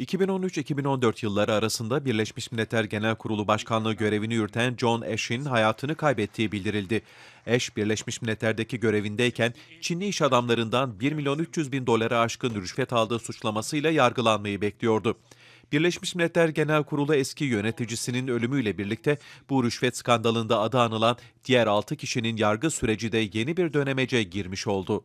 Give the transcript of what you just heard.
2013-2014 yılları arasında Birleşmiş Milletler Genel Kurulu Başkanlığı görevini yürüten John Ash'in hayatını kaybettiği bildirildi. Ash, Birleşmiş Milletler'deki görevindeyken Çinli iş adamlarından 1 milyon 300 bin dolara aşkın rüşvet aldığı suçlamasıyla yargılanmayı bekliyordu. Birleşmiş Milletler Genel Kurulu eski yöneticisinin ölümüyle birlikte bu rüşvet skandalında adı anılan diğer 6 kişinin yargı süreci de yeni bir dönemece girmiş oldu.